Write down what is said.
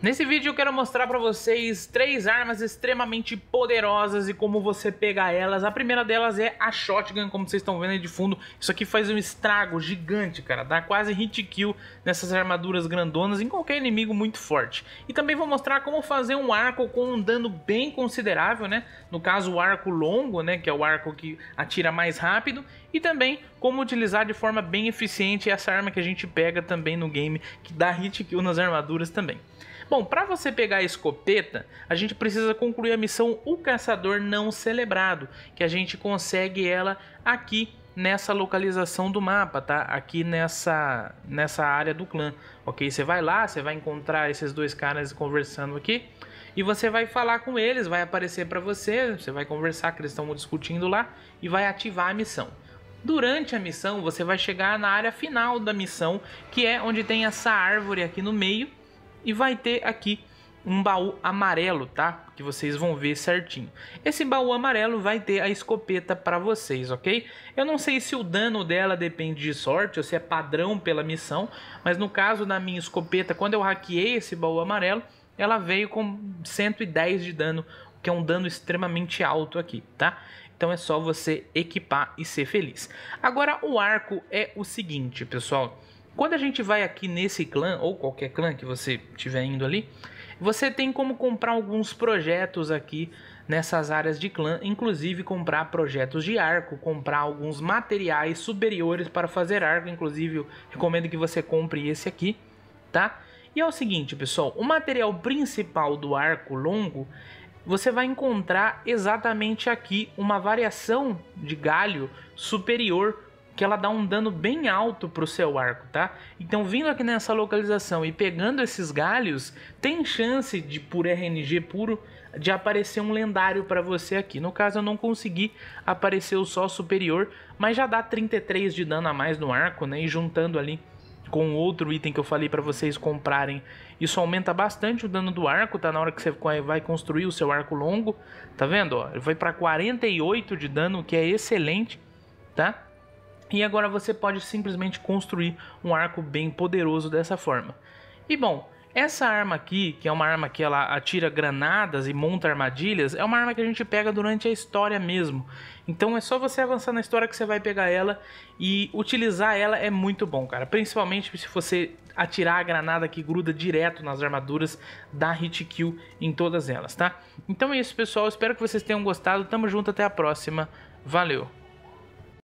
Nesse vídeo eu quero mostrar para vocês três armas extremamente poderosas e como você pegar elas. A primeira delas é a Shotgun, como vocês estão vendo aí de fundo. Isso aqui faz um estrago gigante, cara. Dá quase hit kill nessas armaduras grandonas em qualquer inimigo muito forte. E também vou mostrar como fazer um arco com um dano bem considerável, né? No caso o arco longo, né? Que é o arco que atira mais rápido. E também como utilizar de forma bem eficiente essa arma que a gente pega também no game, que dá hit kill nas armaduras também. Bom, para você pegar a escopeta, a gente precisa concluir a missão O Caçador Não Celebrado, que a gente consegue ela aqui nessa localização do mapa, tá? Aqui nessa, nessa área do clã, ok? Você vai lá, você vai encontrar esses dois caras conversando aqui e você vai falar com eles, vai aparecer para você, você vai conversar que eles estão discutindo lá e vai ativar a missão. Durante a missão, você vai chegar na área final da missão, que é onde tem essa árvore aqui no meio, e vai ter aqui um baú amarelo, tá? Que vocês vão ver certinho. Esse baú amarelo vai ter a escopeta para vocês, ok? Eu não sei se o dano dela depende de sorte ou se é padrão pela missão, mas no caso da minha escopeta, quando eu hackeei esse baú amarelo, ela veio com 110 de dano, que é um dano extremamente alto aqui, tá? Então é só você equipar e ser feliz. Agora o arco é o seguinte, pessoal. Quando a gente vai aqui nesse clã, ou qualquer clã que você estiver indo ali, você tem como comprar alguns projetos aqui nessas áreas de clã, inclusive comprar projetos de arco, comprar alguns materiais superiores para fazer arco, inclusive eu recomendo que você compre esse aqui, tá? E é o seguinte, pessoal, o material principal do arco longo, você vai encontrar exatamente aqui uma variação de galho superior que ela dá um dano bem alto pro seu arco, tá? Então vindo aqui nessa localização e pegando esses galhos, tem chance de por RNG puro de aparecer um lendário para você aqui. No caso eu não consegui aparecer o só superior, mas já dá 33 de dano a mais no arco, né? E juntando ali com outro item que eu falei para vocês comprarem. Isso aumenta bastante o dano do arco, tá? Na hora que você vai construir o seu arco longo, tá vendo? Ó, ele vai para 48 de dano, o que é excelente, tá? E agora você pode simplesmente construir um arco bem poderoso dessa forma. E bom, essa arma aqui, que é uma arma que ela atira granadas e monta armadilhas, é uma arma que a gente pega durante a história mesmo. Então é só você avançar na história que você vai pegar ela e utilizar ela é muito bom, cara. Principalmente se você atirar a granada que gruda direto nas armaduras, dá hit kill em todas elas, tá? Então é isso, pessoal. Espero que vocês tenham gostado. Tamo junto, até a próxima. Valeu!